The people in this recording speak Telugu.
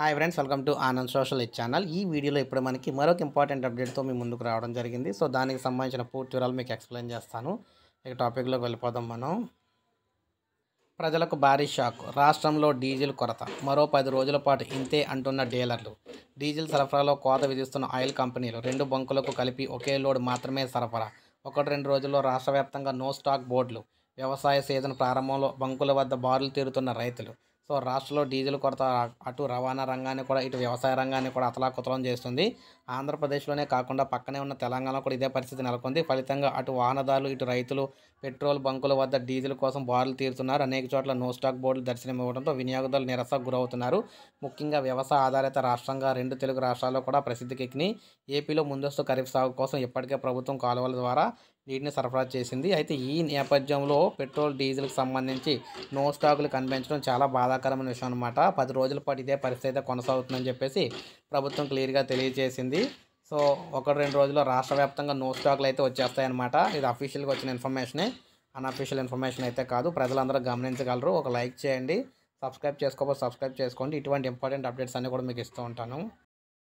hi friends welcome to Anand social channel ఈ వీడియోలో ఇప్పుడు మనకి మరొక ఇంపార్టెంట్ అప్డేట్తో మీ ముందుకు రావడం జరిగింది సో దానికి సంబంధించిన పూర్తి వివరాలు మీకు ఎక్స్ప్లెయిన్ చేస్తాను ఇక టాపిక్లోకి వెళ్ళిపోదాం మనం ప్రజలకు భారీ షాక్ రాష్ట్రంలో డీజిల్ కొరత మరో పది రోజుల పాటు ఇంతే అంటున్న డీలర్లు డీజిల్ సరఫరాలో కోత విధిస్తున్న ఆయిల్ కంపెనీలు రెండు బంకులకు కలిపి ఒకే లోడ్ మాత్రమే సరఫరా ఒకటి రెండు రోజుల్లో రాష్ట్ర నో స్టాక్ బోర్డులు వ్యవసాయ సీజన్ ప్రారంభంలో బంకుల వద్ద బారులు తీరుతున్న రైతులు సో రాష్ట్రంలో డీజిల్ కొరత అటు రవాణా రంగాన్ని కూడా ఇటు వ్యవసాయ రంగాన్ని కూడా అతలాకుతలం చేస్తుంది ఆంధ్రప్రదేశ్లోనే కాకుండా పక్కనే ఉన్న తెలంగాణ కూడా ఇదే పరిస్థితి నెలకొంది ఫలితంగా అటు వాహనదారులు ఇటు రైతులు పెట్రోల్ బంకుల వద్ద డీజిల్ కోసం బారులు తీరుతున్నారు అనేక చోట్ల నో స్టాక్ బోర్డులు దర్శనమివ్వడంతో వినియోగదారులు నిరసకు గురవుతున్నారు ముఖ్యంగా వ్యవసాయ ఆధారిత రాష్ట్రంగా రెండు తెలుగు రాష్ట్రాల్లో కూడా ప్రసిద్ధికెక్కినాయి ఏపీలో ముందస్తు ఖరీఫ్ సాగు కోసం ఇప్పటికే ప్రభుత్వం కాలువల ద్వారా నీటిని సరఫరా చేసింది అయితే ఈ నేపథ్యంలో పెట్రోల్ డీజిల్కి సంబంధించి నో స్టాకులు కనిపించడం చాలా బాధాకరమైన విషయం అనమాట పది రోజుల పాటు ఇదే పరిస్థితి అయితే కొనసాగుతుందని చెప్పేసి ప్రభుత్వం క్లియర్గా తెలియజేసింది సో ఒకటి రెండు రోజుల్లో రాష్ట్ర వ్యాప్తంగా నో స్టాకులు అయితే వచ్చేస్తాయన్నమాట ఇది అఫీషియల్గా వచ్చిన ఇన్ఫర్మేషనే అన్అఫీషియల్ ఇన్ఫర్మేషన్ అయితే కాదు ప్రజలందరూ గమనించగలరు ఒక లైక్ చేయండి సబ్స్క్రైబ్ చేసుకోకపోతే సబ్స్క్రైబ్ చేసుకోండి ఇటువంటి ఇంపార్టెంట్ అప్డేట్స్ అన్నీ కూడా మీకు ఇస్తూ ఉంటాను